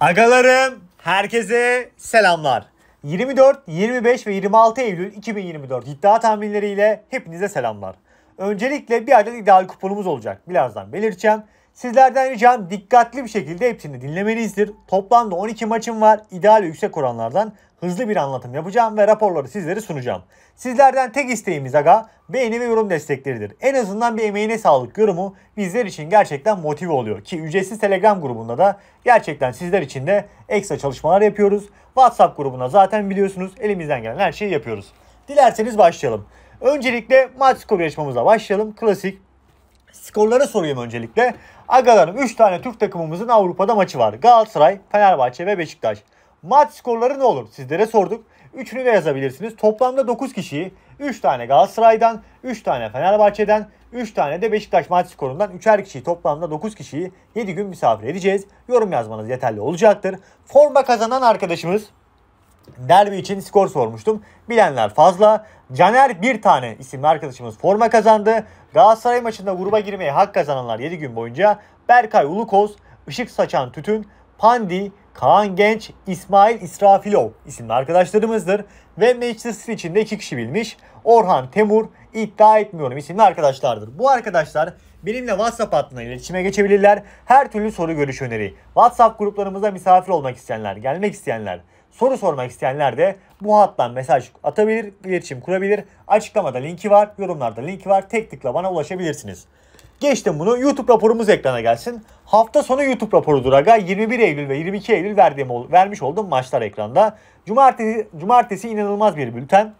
Agalarım herkese selamlar. 24, 25 ve 26 Eylül 2024 iddia tahminleriyle hepinize selamlar. Öncelikle bir adet ideal kuponumuz olacak. Birazdan belirteceğim. Sizlerden ricam dikkatli bir şekilde hepsini dinlemenizdir. Toplamda 12 maçım var. İdeal yüksek oranlardan hızlı bir anlatım yapacağım ve raporları sizlere sunacağım. Sizlerden tek isteğimiz aga beğeni ve yorum destekleridir. En azından bir emeğine sağlık yorumu bizler için gerçekten motive oluyor. Ki ücretsiz Telegram grubunda da gerçekten sizler için de ekstra çalışmalar yapıyoruz. WhatsApp grubuna zaten biliyorsunuz elimizden gelen her şeyi yapıyoruz. Dilerseniz başlayalım. Öncelikle maç skoru yarışmamıza başlayalım. Klasik Skorları sorayım öncelikle. Agalarım 3 tane Türk takımımızın Avrupa'da maçı var. Galatasaray, Fenerbahçe ve Beşiktaş. Maç skorları ne olur? Sizlere sorduk. Üçünü de yazabilirsiniz. Toplamda 9 kişiyi 3 tane Galatasaray'dan, 3 tane Fenerbahçe'den, 3 tane de Beşiktaş maç skorundan 3'er kişiyi toplamda 9 kişiyi 7 gün misafir edeceğiz. Yorum yazmanız yeterli olacaktır. Forma kazanan arkadaşımız derbi için skor sormuştum. Bilenler fazla. Caner bir tane isimli arkadaşımız forma kazandı. Galatasaray maçında gruba girmeye hak kazananlar 7 gün boyunca Berkay Ulukoz, Işık Saçan Tütün, Pandi, Kaan Genç, İsmail İsrafilov isimli arkadaşlarımızdır. Ve Manchester City için de iki kişi bilmiş. Orhan Temur, iddia etmiyorum isimli arkadaşlardır. Bu arkadaşlar benimle WhatsApp hattına iletişime geçebilirler. Her türlü soru görüş öneri. WhatsApp gruplarımıza misafir olmak isteyenler, gelmek isteyenler, Soru sormak isteyenler de bu hattan mesaj atabilir, iletişim kurabilir. Açıklamada linki var, yorumlarda linki var. Tek tıkla bana ulaşabilirsiniz. Geçtim bunu. YouTube raporumuz ekrana gelsin. Hafta sonu YouTube raporudur aga. 21 Eylül ve 22 Eylül verdiğim, vermiş olduğum maçlar ekranda. Cumartesi, cumartesi inanılmaz bir bülten.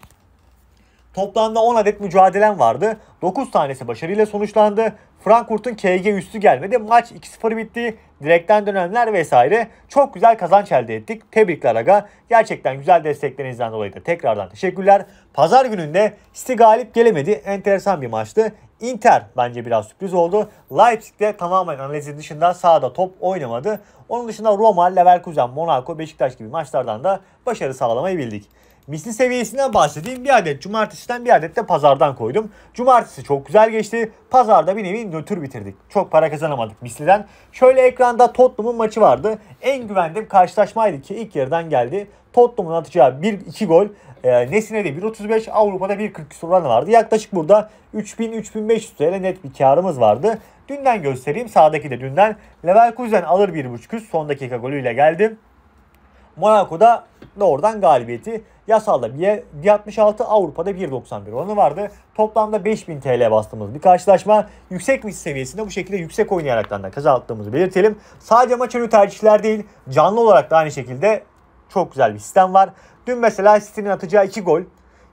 Toplamda 10 adet mücadelem vardı. 9 tanesi başarıyla sonuçlandı. Frankfurt'un KG üstü gelmedi. Maç 2-0 bitti. Direkten dönenler vesaire. Çok güzel kazanç elde ettik. Tebrikler aga. Gerçekten güzel desteklerinizden dolayı da tekrardan teşekkürler. Pazar gününde City galip gelemedi. Enteresan bir maçtı. Inter bence biraz sürpriz oldu. Leipzig de tamamen analizin dışında sağda top oynamadı. Onun dışında Roma, Leverkusen, Monaco, Beşiktaş gibi maçlardan da başarı sağlamayı bildik misli seviyesinden bahsedeyim. Bir adet cumartesiden bir adet de pazardan koydum. Cumartesi çok güzel geçti. Pazarda bir nevi nötr bitirdik. Çok para kazanamadık misliden. Şöyle ekranda Tottenham'ın maçı vardı. En güvendiğim karşılaşmaydı ki ilk yarıdan geldi. Tottenham'ın atacağı 1-2 gol. E, ee, Nesine'de 1.35 Avrupa'da 1.40 küsur oranı vardı. Yaklaşık burada 3000-3500 TL net bir karımız vardı. Dünden göstereyim. Sağdaki de dünden. Leverkusen alır 1.5 üst. Son dakika golüyle geldi. Monaco'da da doğrudan galibiyeti yasalda 1.66 Avrupa'da 1.91 oranı vardı. Toplamda 5000 TL bastığımız bir karşılaşma. Yüksek risk seviyesinde bu şekilde yüksek oynayarak da kazandığımızı belirtelim. Sadece maç önü tercihler değil canlı olarak da aynı şekilde çok güzel bir sistem var. Dün mesela City'nin atacağı 2 gol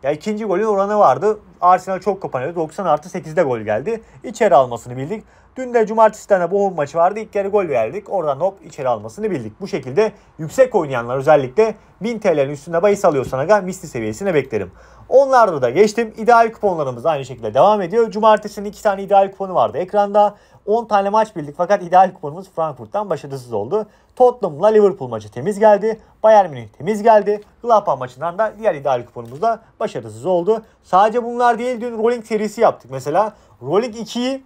ya ikinci golün oranı vardı. Arsenal çok kapanıyordu. 90 artı 8'de gol geldi. İçeri almasını bildik. Dün de cumartesi tane boğum maçı vardı. İlk kere gol verdik. Oradan hop içeri almasını bildik. Bu şekilde yüksek oynayanlar özellikle 1000 TL'nin üstünde bahis alıyorsan aga misli seviyesine beklerim. Onlarda da geçtim. İdeal kuponlarımız aynı şekilde devam ediyor. Cumartesinin 2 tane ideal kuponu vardı ekranda. 10 tane maç bildik fakat ideal kuponumuz Frankfurt'tan başarısız oldu. Tottenham'la Liverpool maçı temiz geldi. Bayern Münih temiz geldi. Gladbach maçından da diğer ideal kuponumuz da başarısız oldu. Sadece bunlar değil dün Rolling serisi yaptık mesela. Rolling 2'yi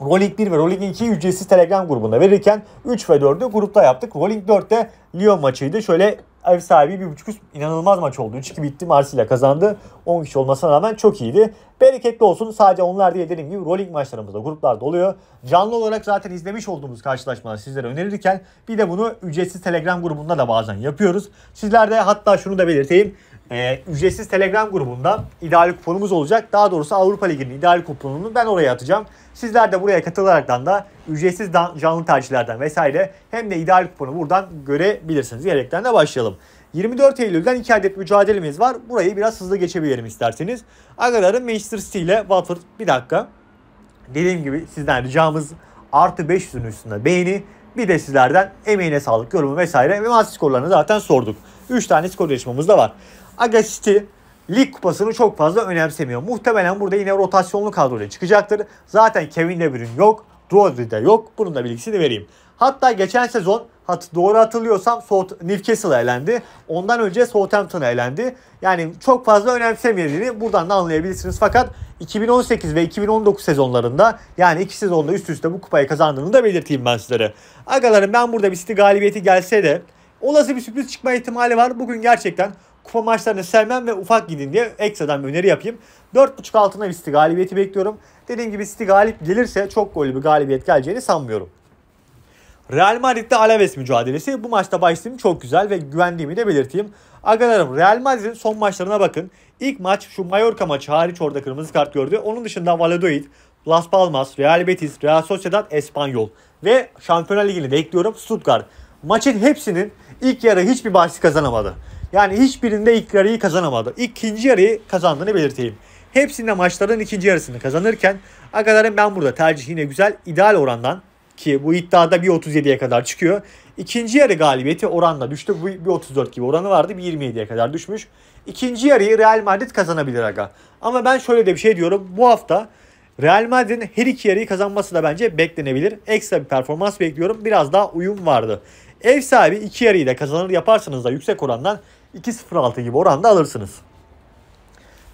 Rolling 1 ve Rolling 2'yi ücretsiz Telegram grubunda verirken 3 ve 4'ü grupta yaptık. Rolling 4'te Lyon maçıydı. Şöyle ev sahibi 1.5 üst inanılmaz maç oldu. 3-2 bitti Marsilya kazandı. 10 kişi olmasına rağmen çok iyiydi. Bereketli olsun sadece onlar diye dediğim gibi rolling maçlarımızda gruplarda oluyor. Canlı olarak zaten izlemiş olduğumuz karşılaşmaları sizlere önerirken bir de bunu ücretsiz Telegram grubunda da bazen yapıyoruz. Sizler de hatta şunu da belirteyim e, ücretsiz Telegram grubundan ideal kuponumuz olacak. Daha doğrusu Avrupa Ligi'nin ideal kuponunu ben oraya atacağım. Sizler de buraya katılarak da ücretsiz canlı tercihlerden vesaire hem de ideal kuponu buradan görebilirsiniz. Gerekten de başlayalım. 24 Eylül'den 2 adet mücadelemiz var. Burayı biraz hızlı geçebilirim isterseniz. Agaların Manchester City ile Watford bir dakika. Dediğim gibi sizden ricamız artı 500'ün üstünde beğeni. Bir de sizlerden emeğine sağlık, yorumu vesaire ve maç skorlarını zaten sorduk. 3 tane skor yarışmamız da var. Aga City lig kupasını çok fazla önemsemiyor. Muhtemelen burada yine rotasyonlu kadroyla çıkacaktır. Zaten Kevin De Bruyne yok. Rodri de yok. Bunun da bilgisini vereyim. Hatta geçen sezon hat doğru hatırlıyorsam South Newcastle elendi. Ondan önce Southampton elendi. Yani çok fazla önemsemediğini buradan da anlayabilirsiniz. Fakat 2018 ve 2019 sezonlarında yani iki sezonda üst üste bu kupayı kazandığını da belirteyim ben sizlere. Agalarım ben burada bir City galibiyeti gelse de olası bir sürpriz çıkma ihtimali var. Bugün gerçekten kupa maçlarını sevmem ve ufak gidin diye ekstradan bir öneri yapayım. 4.5 altına bir City galibiyeti bekliyorum. Dediğim gibi City galip gelirse çok gollü bir galibiyet geleceğini sanmıyorum. Real Madrid'de Alaves mücadelesi. Bu maçta başlayayım çok güzel ve güvendiğimi de belirteyim. Agalarım Real Madrid'in son maçlarına bakın. İlk maç şu Mallorca maçı hariç orada kırmızı kart gördü. Onun dışında Valladolid, Las Palmas, Real Betis, Real Sociedad, Espanyol ve Şampiyonlar Ligi'ni de ekliyorum Stuttgart. Maçın hepsinin ilk yarı hiçbir bahsi kazanamadı. Yani hiçbirinde ilk yarıyı kazanamadı. İkinci yarıyı kazandığını belirteyim. Hepsinde maçların ikinci yarısını kazanırken Agalar'ın ben burada tercih yine güzel ideal orandan ki bu iddiada 1.37'ye kadar çıkıyor. İkinci yarı galibiyeti oranla düştü. bu bir 34 gibi oranı vardı. bir 1.27'ye kadar düşmüş. İkinci yarıyı Real Madrid kazanabilir aga. Ama ben şöyle de bir şey diyorum. Bu hafta Real Madrid'in her iki yarıyı kazanması da bence beklenebilir. Ekstra bir performans bekliyorum. Biraz daha uyum vardı. Ev sahibi iki yarıyı da kazanır yaparsanız da yüksek orandan 2.06 gibi oranda alırsınız.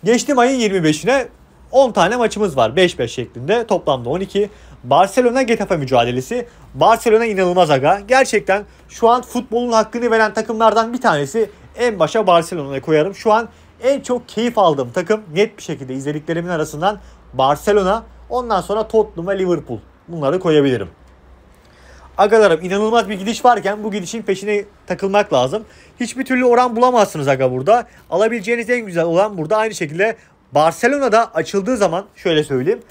Geçtiğim ayın 25'ine 10 tane maçımız var 5-5 şeklinde toplamda 12. Barcelona Getafe mücadelesi. Barcelona inanılmaz aga. Gerçekten şu an futbolun hakkını veren takımlardan bir tanesi. En başa Barcelona'ya koyarım. Şu an en çok keyif aldığım takım net bir şekilde izlediklerimin arasından Barcelona. Ondan sonra Tottenham ve Liverpool. Bunları koyabilirim agalarım inanılmaz bir gidiş varken bu gidişin peşine takılmak lazım. Hiçbir türlü oran bulamazsınız aga burada. Alabileceğiniz en güzel olan burada. Aynı şekilde Barcelona'da açıldığı zaman şöyle söyleyeyim.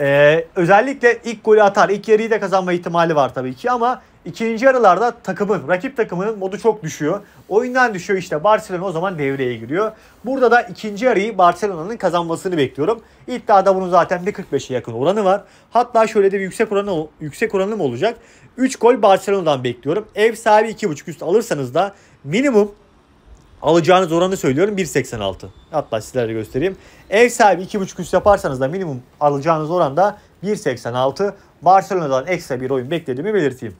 Ee, özellikle ilk golü atar. ilk yarıyı da kazanma ihtimali var tabii ki ama ikinci yarılarda takımın, rakip takımının modu çok düşüyor. Oyundan düşüyor işte Barcelona o zaman devreye giriyor. Burada da ikinci yarıyı Barcelona'nın kazanmasını bekliyorum. İddiada bunun zaten bir 45'e yakın oranı var. Hatta şöyle de bir yüksek oranı yüksek oranı mı olacak? 3 gol Barcelona'dan bekliyorum. Ev sahibi 2.5 üst alırsanız da minimum alacağınız oranı söylüyorum 1.86. Hatta sizlere göstereyim. Ev sahibi 2.5 üst yaparsanız da minimum alacağınız oran da 1.86. Barcelona'dan ekstra bir oyun beklediğimi belirteyim.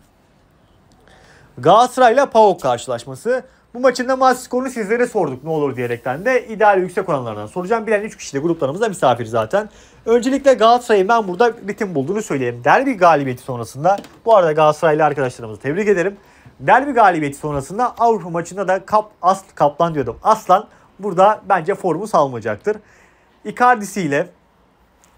Galatasaray ile PAOK karşılaşması. Bu maçında maç skorunu sizlere sorduk ne olur diyerekten de ideal yüksek oranlardan soracağım. Bilen 3 kişi de gruplarımızda misafir zaten. Öncelikle Galatasaray'ın ben burada ritim bulduğunu söyleyeyim. Derbi galibiyeti sonrasında bu arada Galatasaraylı arkadaşlarımızı tebrik ederim. Derbi galibiyeti sonrasında Avrupa maçında da kap, as, kaplan diyordum. Aslan burada bence formu salmayacaktır. Icardi'siyle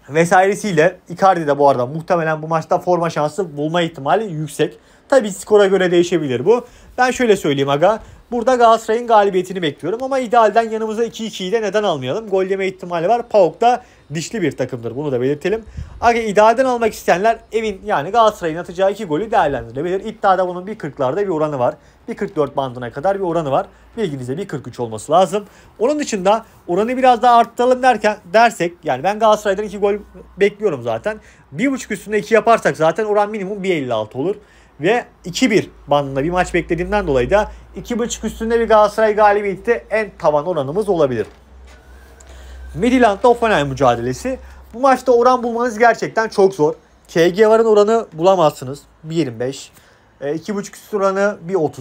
vesairesiyle Icardi de bu arada muhtemelen bu maçta forma şansı bulma ihtimali yüksek. Tabi skora göre değişebilir bu. Ben şöyle söyleyeyim aga. Burada Galatasaray'ın galibiyetini bekliyorum ama idealden yanımıza 2-2'yi de neden almayalım? Gol yeme ihtimali var. PAOK da dişli bir takımdır. Bunu da belirtelim. Aga idealden almak isteyenler evin yani Galatasaray'ın atacağı 2 golü değerlendirebilir. İddiada bunun 1.40'larda bir oranı var. 1.44 bandına kadar bir oranı var. Bilginize 1.43 olması lazım. Onun dışında oranı biraz daha arttıralım derken dersek yani ben Galatasaray'dan 2 gol bekliyorum zaten. 1.5 üstünde 2 yaparsak zaten oran minimum 1.56 olur ve 2-1 bandında bir maç beklediğimden dolayı da 2.5 üstünde bir Galatasaray galibiyeti de en tavan oranımız olabilir. Midland'da Offenheim mücadelesi. Bu maçta oran bulmanız gerçekten çok zor. KG varın oranı bulamazsınız. 1.25. 2.5 üstü oranı 1.30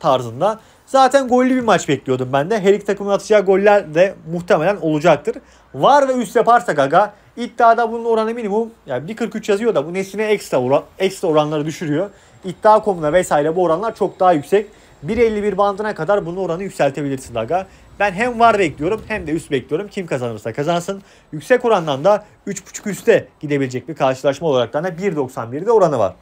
tarzında. Zaten gollü bir maç bekliyordum ben de. Her iki takımın atacağı goller de muhtemelen olacaktır. Var ve üst yaparsak Gaga. iddiada bunun oranı minimum yani 1.43 yazıyor da bu nesine ekstra, oran, ekstra oranları düşürüyor iddia.com'da vesaire bu oranlar çok daha yüksek. 1.51 bandına kadar bunun oranı yükseltebilirsin aga. Ben hem var bekliyorum hem de üst bekliyorum. Kim kazanırsa kazansın. Yüksek orandan da 3.5 üste gidebilecek bir karşılaşma olarak da 1.91'de oranı var.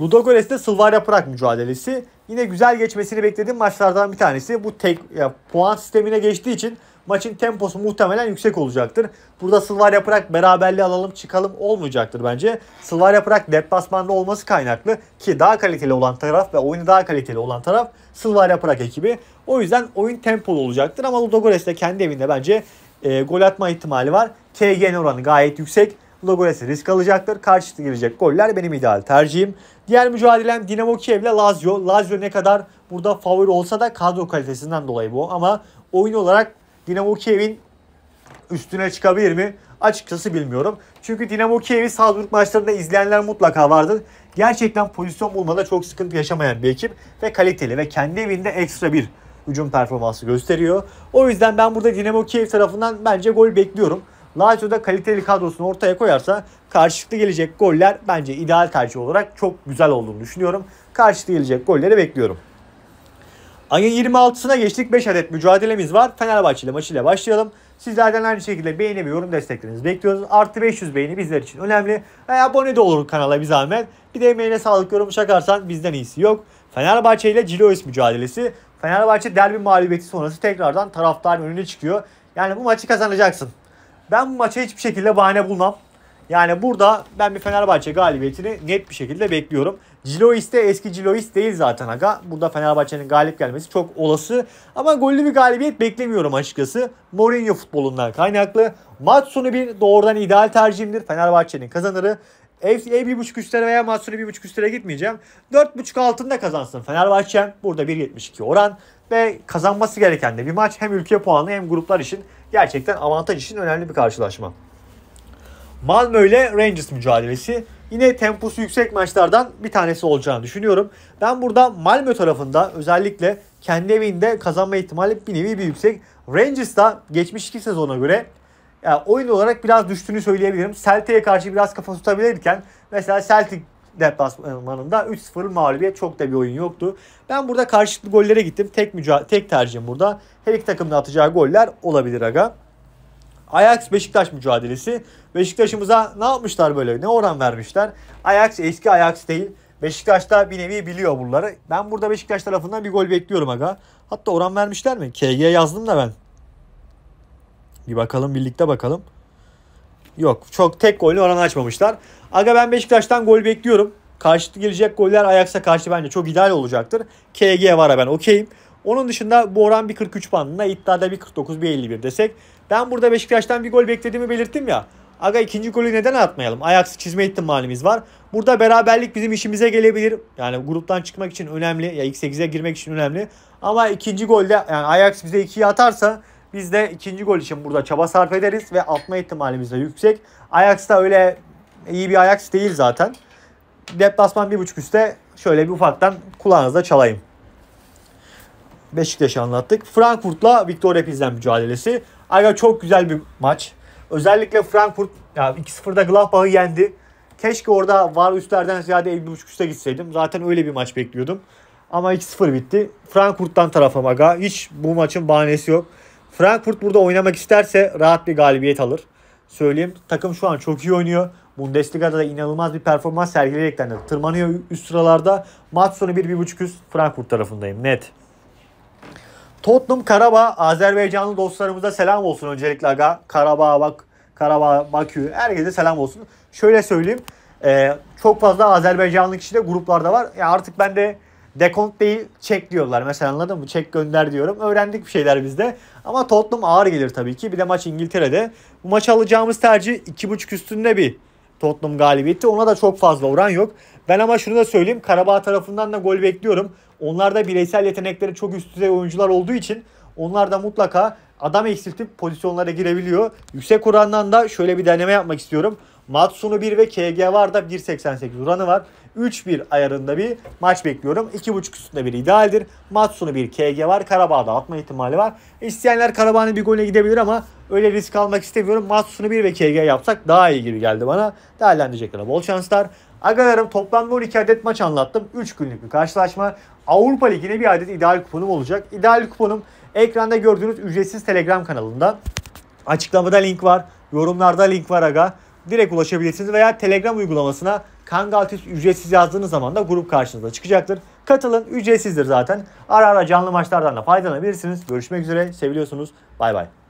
Ludogores'te Sylvaria Prag mücadelesi. Yine güzel geçmesini beklediğim maçlardan bir tanesi. Bu tek ya, puan sistemine geçtiği için maçın temposu muhtemelen yüksek olacaktır. Burada Sılvarya Prag beraberliği alalım çıkalım olmayacaktır bence. Sılvarya Prag deplasmanda olması kaynaklı ki daha kaliteli olan taraf ve oyunu daha kaliteli olan taraf Sılvarya Prag ekibi. O yüzden oyun tempolu olacaktır ama Ludogorets de kendi evinde bence e, gol atma ihtimali var. KGN oranı gayet yüksek. Ludogorets risk alacaktır. Karşıtı girecek goller benim ideal tercihim. Diğer mücadelem Dinamo Kiev ile Lazio. Lazio ne kadar burada favori olsa da kadro kalitesinden dolayı bu ama oyun olarak Dinamo Kiev'in üstüne çıkabilir mi? Açıkçası bilmiyorum. Çünkü Dinamo Kiev'i Salzburg maçlarında izleyenler mutlaka vardır. Gerçekten pozisyon bulmada çok sıkıntı yaşamayan bir ekip ve kaliteli ve kendi evinde ekstra bir hücum performansı gösteriyor. O yüzden ben burada Dinamo Kiev tarafından bence gol bekliyorum. Lazio da kaliteli kadrosunu ortaya koyarsa karşılıklı gelecek goller bence ideal tercih olarak çok güzel olduğunu düşünüyorum. Karşılıklı gelecek golleri bekliyorum. Ayın 26'sına geçtik. 5 adet mücadelemiz var. Fenerbahçe ile maçıyla başlayalım. Sizlerden aynı şekilde beğeni ve yorum desteklerinizi bekliyoruz. Artı 500 beğeni bizler için önemli. E, abone de olur kanala bir zahmet. Bir de emeğine sağlık yorum çakarsan bizden iyisi yok. Fenerbahçe ile Cilois mücadelesi. Fenerbahçe derbi mağlubiyeti sonrası tekrardan taraftarın önüne çıkıyor. Yani bu maçı kazanacaksın. Ben bu maça hiçbir şekilde bahane bulmam. Yani burada ben bir Fenerbahçe galibiyetini net bir şekilde bekliyorum. Cilois de eski Cilois değil zaten aga. Burada Fenerbahçe'nin galip gelmesi çok olası. Ama gollü bir galibiyet beklemiyorum açıkçası. Mourinho futbolundan kaynaklı. Maç sonu bir doğrudan ideal tercihimdir. Fenerbahçe'nin kazanırı. Ev, ev 1.5 üstlere veya maç sonu 1.5 üstlere gitmeyeceğim. 4.5 altında kazansın Fenerbahçe. Burada 1.72 oran ve kazanması gereken de bir maç hem ülke puanı hem gruplar için gerçekten avantaj için önemli bir karşılaşma. Malmö ile Rangers mücadelesi yine temposu yüksek maçlardan bir tanesi olacağını düşünüyorum. Ben burada Malmö tarafında özellikle kendi evinde kazanma ihtimali bir nevi bir yüksek. Rangers da geçmiş iki sezona göre yani oyun olarak biraz düştüğünü söyleyebilirim. Celtic'e karşı biraz kafa tutabilirken mesela Celtic deplasmanında 3-0 mağlubiyet çok da bir oyun yoktu. Ben burada karşılıklı gollere gittim. Tek müca tek tercihim burada. Her iki takımın atacağı goller olabilir aga. Ajax Beşiktaş mücadelesi. Beşiktaş'ımıza ne yapmışlar böyle? Ne oran vermişler? Ajax eski Ajax değil. Beşiktaş da bir nevi biliyor bunları. Ben burada Beşiktaş tarafından bir gol bekliyorum aga. Hatta oran vermişler mi? KG yazdım da ben. Bir bakalım birlikte bakalım. Yok çok tek gollü oran açmamışlar. Aga ben Beşiktaş'tan gol bekliyorum. Karşı gelecek goller Ajax'a karşı bence çok ideal olacaktır. KG var ben okeyim. Onun dışında bu oran bir 1.43 bandında iddiada bir 51 desek ben burada Beşiktaş'tan bir gol beklediğimi belirttim ya. Aga ikinci golü neden atmayalım? Ajax'ı çizme ihtimalimiz var. Burada beraberlik bizim işimize gelebilir. Yani gruptan çıkmak için önemli. Ya X8'e girmek için önemli. Ama ikinci golde yani Ajax bize 2'yi atarsa biz de ikinci gol için burada çaba sarf ederiz ve atma ihtimalimiz de yüksek. Ajax da öyle iyi bir Ajax değil zaten. Deplasman 1.5 üstte şöyle bir ufaktan kulağınızda çalayım. Beşiktaş'ı anlattık. Frankfurt'la Victoria Pilsen mücadelesi. Aga çok güzel bir maç. Özellikle Frankfurt ya 2-0'da Gladbach'ı yendi. Keşke orada var üstlerden ziyade 7.5 üste gitseydim. Zaten öyle bir maç bekliyordum. Ama 2-0 bitti. Frankfurt'tan tarafım aga. Hiç bu maçın bahanesi yok. Frankfurt burada oynamak isterse rahat bir galibiyet alır. Söyleyeyim takım şu an çok iyi oynuyor. Bundesliga'da da inanılmaz bir performans sergileyerekten de tırmanıyor üst sıralarda. Maç sonu 1-1.5 üst Frankfurt tarafındayım net. Tottenham Karabağ Azerbaycanlı dostlarımıza selam olsun öncelikle aga. Karabağ bak Karabağ Bakü herkese selam olsun. Şöyle söyleyeyim. E, çok fazla Azerbaycanlı kişi de gruplarda var. Ya artık ben de dekontlayı çek diyorlar. Mesela anladın mı? Çek gönder diyorum. Öğrendik bir şeyler bizde. Ama Tottenham ağır gelir tabii ki. Bir de maç İngiltere'de. Bu maç alacağımız tercih 2.5 üstünde bir Tottenham galibiyeti. Ona da çok fazla oran yok. Ben ama şunu da söyleyeyim. Karabağ tarafından da gol bekliyorum. Onlarda bireysel yetenekleri çok üst düzey oyuncular olduğu için onlar da mutlaka adam eksiltip pozisyonlara girebiliyor. Yüksek orandan da şöyle bir deneme yapmak istiyorum. Matsunu 1 ve KG var da 1.88 oranı var. 3-1 ayarında bir maç bekliyorum. 2.5 üstünde bir idealdir. Matsunu 1 KG var. Karabağ'da atma ihtimali var. İsteyenler Karabağ'ın bir golüne gidebilir ama öyle risk almak istemiyorum. Matsunu 1 ve KG yapsak daha iyi gibi geldi bana. Değerlendirecekler. Bol şanslar. Agalarım toplamda 12 adet maç anlattım. 3 günlük bir karşılaşma. Avrupa Ligi'ne bir adet ideal kuponum olacak. İdeal kuponum ekranda gördüğünüz ücretsiz Telegram kanalında. Açıklamada link var. Yorumlarda link var aga direkt ulaşabilirsiniz veya Telegram uygulamasına Kangaltis ücretsiz yazdığınız zaman da grup karşınıza çıkacaktır. Katılın ücretsizdir zaten. Ara ara canlı maçlardan da faydalanabilirsiniz. Görüşmek üzere. Seviliyorsunuz. Bay bay.